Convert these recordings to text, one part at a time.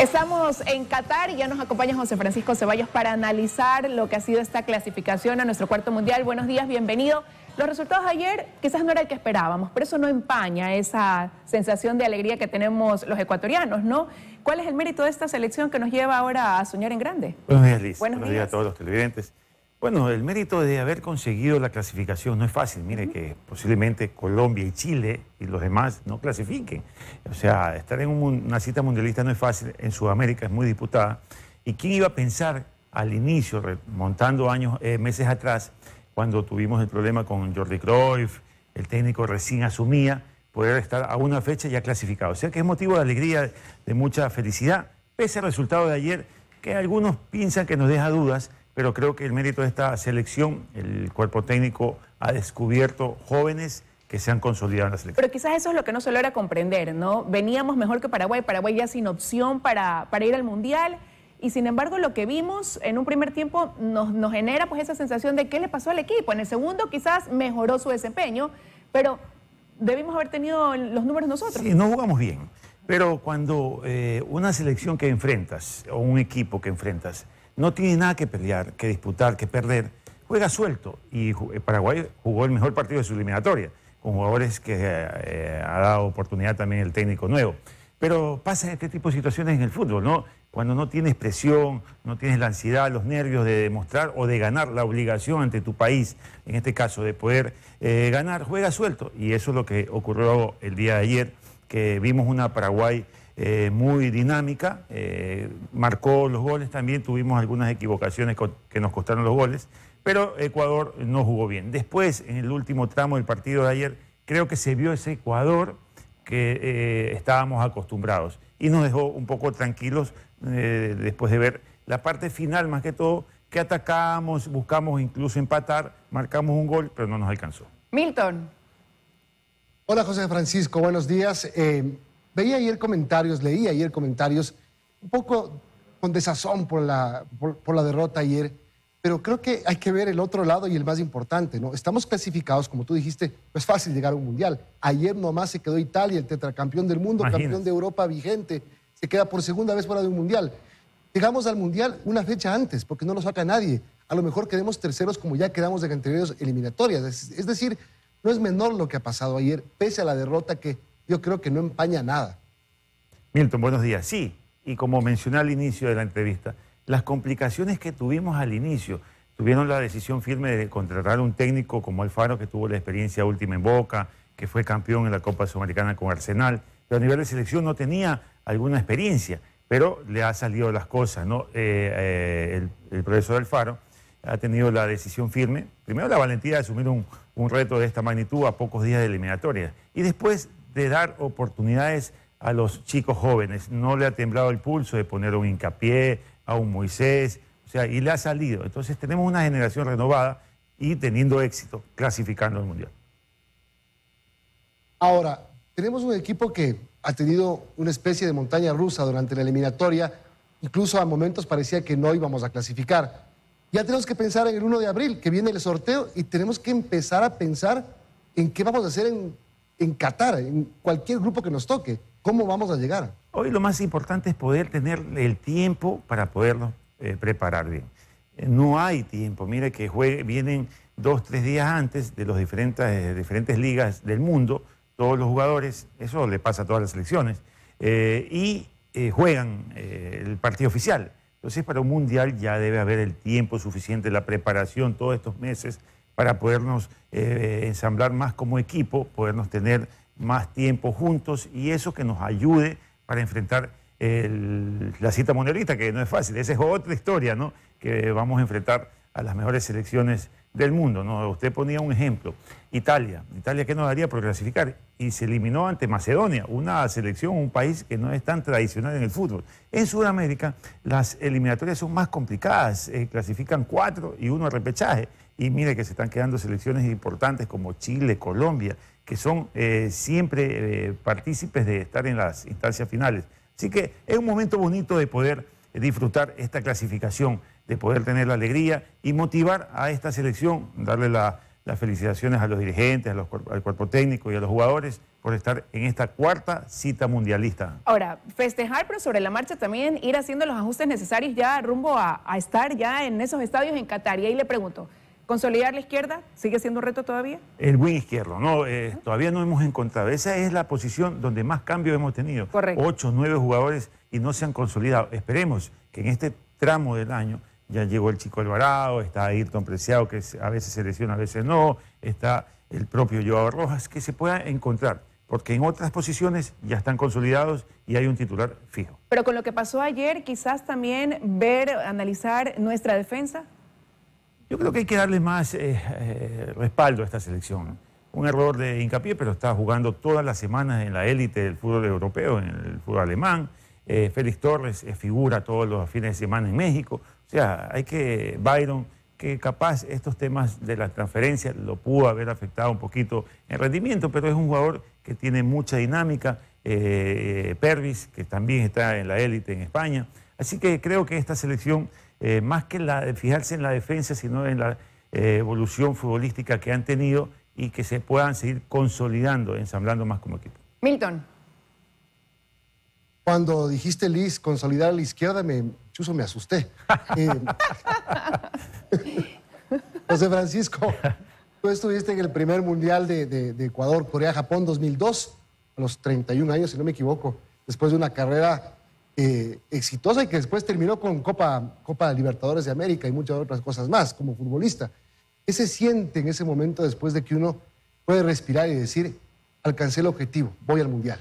Estamos en Qatar y ya nos acompaña José Francisco Ceballos para analizar lo que ha sido esta clasificación a nuestro cuarto mundial. Buenos días, bienvenido. Los resultados de ayer quizás no era el que esperábamos, pero eso no empaña esa sensación de alegría que tenemos los ecuatorianos, ¿no? ¿Cuál es el mérito de esta selección que nos lleva ahora a soñar en grande? Buenos días, Liz. Buenos, días a todos los televidentes. Bueno, el mérito de haber conseguido la clasificación no es fácil. Mire que posiblemente Colombia y Chile y los demás no clasifiquen. O sea, estar en una cita mundialista no es fácil. En Sudamérica es muy disputada. ¿Y quién iba a pensar al inicio, remontando años, eh, meses atrás, cuando tuvimos el problema con Jordi Cruyff, el técnico recién asumía, poder estar a una fecha ya clasificado? O sea que es motivo de alegría, de mucha felicidad, pese al resultado de ayer, que algunos piensan que nos deja dudas pero creo que el mérito de esta selección, el cuerpo técnico ha descubierto jóvenes que se han consolidado en la selección. Pero quizás eso es lo que no se logra comprender, ¿no? Veníamos mejor que Paraguay, Paraguay ya sin opción para, para ir al Mundial. Y sin embargo, lo que vimos en un primer tiempo nos, nos, genera pues esa sensación de qué le pasó al equipo. En el segundo quizás mejoró su desempeño, pero debimos haber tenido los números nosotros. Sí, no jugamos bien. Pero cuando eh, una selección que enfrentas o un equipo que enfrentas no tiene nada que pelear, que disputar, que perder. Juega suelto y eh, Paraguay jugó el mejor partido de su eliminatoria, con jugadores que eh, eh, ha dado oportunidad también el técnico nuevo. Pero pasa este tipo de situaciones en el fútbol, ¿no? Cuando no tienes presión, no tienes la ansiedad, los nervios de demostrar o de ganar la obligación ante tu país, en este caso de poder ganar, juega suelto. Y eso es lo que ocurrió el día de ayer, que vimos una Paraguay eh, muy dinámica, eh, marcó los goles también, tuvimos algunas equivocaciones que nos costaron los goles, pero Ecuador no jugó bien. Después, en el último tramo del partido de ayer, creo que se vio ese Ecuador que eh, estábamos acostumbrados y nos dejó un poco tranquilos después de ver la parte final, más que todo, que atacamos, buscamos incluso empatar, marcamos un gol, pero no nos alcanzó. Milton. Hola José Francisco, buenos días. Veía ayer comentarios, leía ayer comentarios, un poco con desazón por la, por, la derrota ayer, pero creo que hay que ver el otro lado y el más importante, ¿no? Estamos clasificados, como tú dijiste, no es fácil llegar a un mundial. Ayer nomás se quedó Italia, el tetracampeón del mundo, campeón de Europa vigente, se queda por segunda vez fuera de un mundial. Llegamos al mundial una fecha antes, porque no lo saca nadie. A lo mejor quedemos terceros como ya quedamos de anteriores eliminatorias. es decir, no es menor lo que ha pasado ayer, pese a la derrota que yo creo que no empaña nada. Milton, buenos días. Sí, y como mencioné al inicio de la entrevista, las complicaciones que tuvimos al inicio, tuvieron la decisión firme de contratar un técnico como Alfaro, que tuvo la experiencia última en Boca, que fue campeón en la Copa Sudamericana con Arsenal, pero a nivel de selección no tenía alguna experiencia, pero le ha salido las cosas, ¿no? Eh, eh, el, profesor Alfaro ha tenido la decisión firme, primero la valentía de asumir un, un reto de esta magnitud a pocos días de eliminatoria, y después de dar oportunidades a los chicos jóvenes. No le ha temblado el pulso de poner un hincapié a un Moisés, o sea, y le ha salido. Entonces tenemos una generación renovada y teniendo éxito, clasificando al Mundial. Ahora, tenemos un equipo que ha tenido una especie de montaña rusa durante la eliminatoria, incluso a momentos parecía que no íbamos a clasificar. Ya tenemos que pensar en el 1 de abril, que viene el sorteo, y tenemos que empezar a pensar en qué vamos a hacer en en Qatar, en cualquier grupo que nos toque. ¿Cómo vamos a llegar? Hoy lo más importante es poder tener el tiempo para podernos eh, preparar bien. Eh, no hay tiempo. mire que juegue, vienen dos, tres días antes de las diferentes, eh, diferentes ligas del mundo, todos los jugadores, eso le pasa a todas las selecciones, y juegan el partido oficial. Entonces para un mundial ya debe haber el tiempo suficiente, la preparación, todos estos meses para podernos eh, ensamblar más como equipo, podernos tener más tiempo juntos y eso que nos ayude para enfrentar la cita mundialista, que no es fácil, esa es otra historia, ¿no? Que vamos a enfrentar a las mejores selecciones del mundo, ¿no? Usted ponía un ejemplo, Italia, Italia que nos daría por clasificar y se eliminó ante Macedonia, una selección, un país que no es tan tradicional en el fútbol. En Sudamérica las eliminatorias son más complicadas, eh, clasifican cuatro y uno a repechaje. Y mire que se están quedando selecciones importantes como Chile, Colombia, que son eh, siempre eh, partícipes de estar en las instancias finales. Así que es un momento bonito de poder disfrutar esta clasificación, de poder tener la alegría y motivar a esta selección, darle las felicitaciones a los dirigentes, al cuerpo técnico y a los jugadores por estar en esta cuarta cita mundialista. Ahora, festejar, pero sobre la marcha también ir haciendo los ajustes necesarios ya rumbo a, a estar ya en esos estadios en Qatar. Y ahí le pregunto, ¿Consolidar la izquierda sigue siendo un reto todavía? El win izquierdo, no, eh, todavía no hemos encontrado. Esa es la posición donde más cambios hemos tenido. Correcto. Ocho, nueve jugadores y no se han consolidado. Esperemos que en este tramo del año ya llegó el Chico Alvarado, está Ayrton Preciado, que a veces se lesiona, a veces no, está el propio Joao Rojas, que se pueda encontrar porque en otras posiciones ya están consolidados y hay un titular fijo. Pero con lo que pasó ayer, quizás también ver, analizar nuestra defensa. Yo creo que hay que darle más eh, eh, respaldo a esta selección. Un error de hincapié, pero está jugando todas las semanas en la élite del fútbol europeo, en el fútbol alemán. Eh, Félix Torres figura todos los fines de semana en México. O sea, hay que, Byron, que capaz estos temas de la transferencia lo pudo haber afectado un poquito en rendimiento, pero es un jugador que tiene mucha dinámica. Pervis, que también está en la élite en España. Así que creo que esta selección eh, más que la, fijarse en la defensa, sino en la eh, evolución futbolística que han tenido y que se puedan seguir consolidando, ensamblando más como equipo. Milton. Cuando dijiste, Liz, consolidar a la izquierda, me, chuso, me asusté. Eh, José Francisco, tú estuviste en el primer mundial de, de Ecuador, Corea-Japón 2002, a los 31 años, si no me equivoco, después de una carrera eh, exitosa y que después terminó con Copa, Copa Libertadores de América y muchas otras cosas más como futbolista. ¿Qué se siente en ese momento después de que uno puede respirar y decir, alcancé el objetivo, voy al Mundial?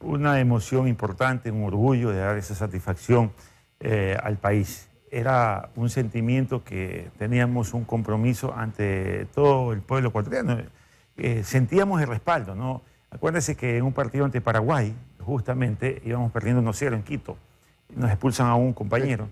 Una emoción importante, un orgullo de dar esa satisfacción eh, al país. Era un sentimiento que teníamos un compromiso ante todo el pueblo ecuatoriano. Eh, sentíamos el respaldo, ¿no? Acuérdense que en un partido ante Paraguay, justamente íbamos perdiendo 1-0 en Quito. Nos expulsan a un compañero.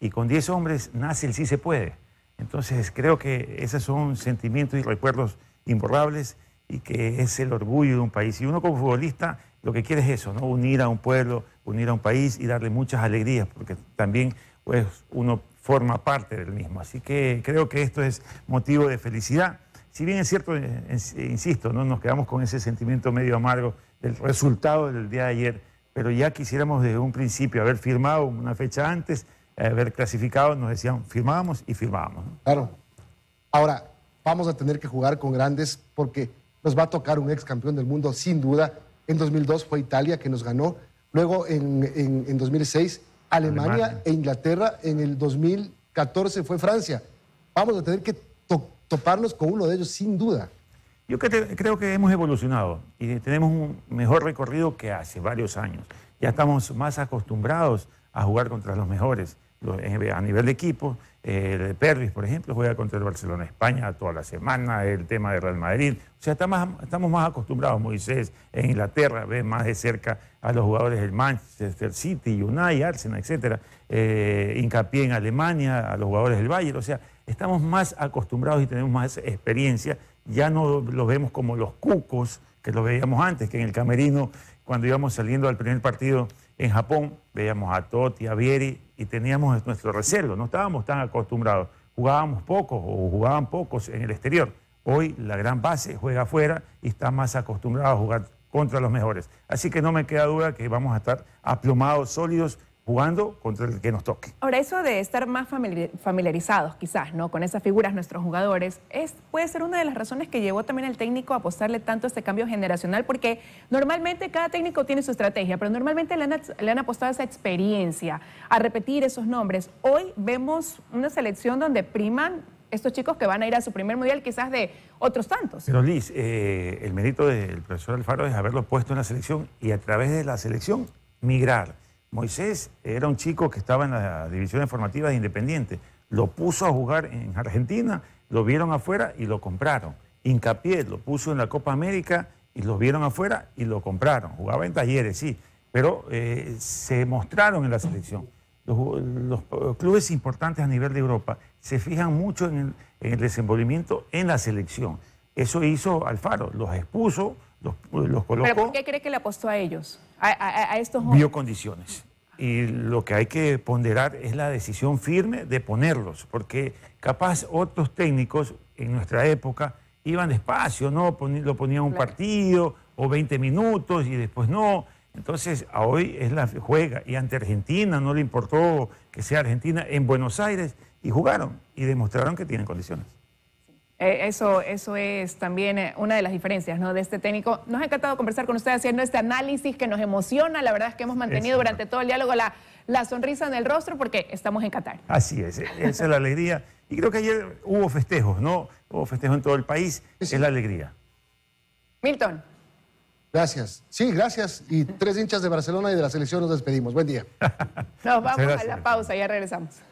Y con 10 hombres nace el sí se puede. Entonces creo que esos son sentimientos y recuerdos imborrables y que es el orgullo de un país. Y uno como futbolista lo que quiere es eso, ¿no? Unir a un pueblo, unir a un país y darle muchas alegrías, porque también pues, uno forma parte del mismo. Así que creo que esto es motivo de felicidad. Si bien es cierto, eh, insisto, ¿no? nos quedamos con ese sentimiento medio amargo el resultado del día de ayer, pero ya quisiéramos desde un principio haber firmado una fecha antes, haber clasificado, nos decían firmamos y firmamos. Claro. Ahora, vamos a tener que jugar con grandes porque nos va a tocar un ex campeón del mundo, sin duda. En 2002 fue Italia que nos ganó, luego en, 2006 Alemania, e Inglaterra, en el 2014 fue Francia. Vamos a tener que toparnos con uno de ellos, sin duda. Yo creo que hemos evolucionado y tenemos un mejor recorrido que hace varios años. Ya estamos más acostumbrados a jugar contra los mejores. Eh, a nivel de equipo, el eh, Pervis, por ejemplo, juega contra el Barcelona España toda la semana, el tema de Real Madrid. O sea, estamos más acostumbrados. Moisés en Inglaterra ve más de cerca a los jugadores del Manchester City, United, Arsenal, etc. Incapié eh, hincapié en Alemania, a los jugadores del Bayern. O sea, estamos más acostumbrados y tenemos más experiencia ya no los vemos como los cucos que los veíamos antes, que en el camerino, cuando íbamos saliendo al primer partido en Japón, veíamos a Totti, a Vieri y teníamos nuestro recelo, no estábamos tan acostumbrados, jugábamos pocos o jugaban pocos en el exterior. Hoy la gran base juega afuera y está más acostumbrado a jugar contra los mejores. Así que no me queda duda que vamos a estar aplomados, sólidos jugando contra el que nos toque. Ahora, eso de estar más familiarizados quizás, ¿no? Con esas figuras, nuestros jugadores, es, puede ser una de las razones que llevó también al técnico a apostarle tanto a este cambio generacional, porque normalmente cada técnico tiene su estrategia, pero normalmente le han, apostado a esa experiencia, a repetir esos nombres. Hoy vemos una selección donde priman estos chicos que van a ir a su primer mundial quizás de otros tantos. Pero Liz, eh, el mérito del profesor Alfaro es haberlo puesto en la selección y a través de la selección migrar Moisés era un chico que estaba en la división formativas de Independiente. Lo puso a jugar en Argentina, lo vieron afuera y lo compraron. Hincapié lo puso en la Copa América y lo vieron afuera y lo compraron. Jugaba en talleres, sí, pero eh, se mostraron en la selección. Los, clubes importantes a nivel de Europa se fijan mucho en el, en el desenvolvimiento en la selección. Eso hizo Alfaro, los expuso pues, ¿Pero por qué cree que le apostó a ellos? A, estos jóvenes. condiciones. Y lo que hay que ponderar es la decisión firme de ponerlos, porque capaz otros técnicos en nuestra época iban despacio, ¿no? Lo ponían un partido o 20 minutos y después no. Entonces, hoy es la juega. Y ante Argentina, no le importó que sea Argentina, en Buenos Aires, y jugaron y demostraron que tienen condiciones. Eh, eso, eso es también eh, una de las diferencias ¿no? de este técnico. Nos ha encantado conversar con usted haciendo este análisis que nos emociona. La verdad es que hemos mantenido durante todo el diálogo la, la sonrisa en el rostro porque estamos en Qatar. Así es, eh, esa es la alegría. Y creo que ayer hubo festejos, ¿no? Hubo festejos en todo el país. Es la alegría. Milton. Gracias. Sí, gracias. Y tres hinchas de Barcelona y de la selección nos despedimos. Buen día. nos vamos a la pausa, ya regresamos.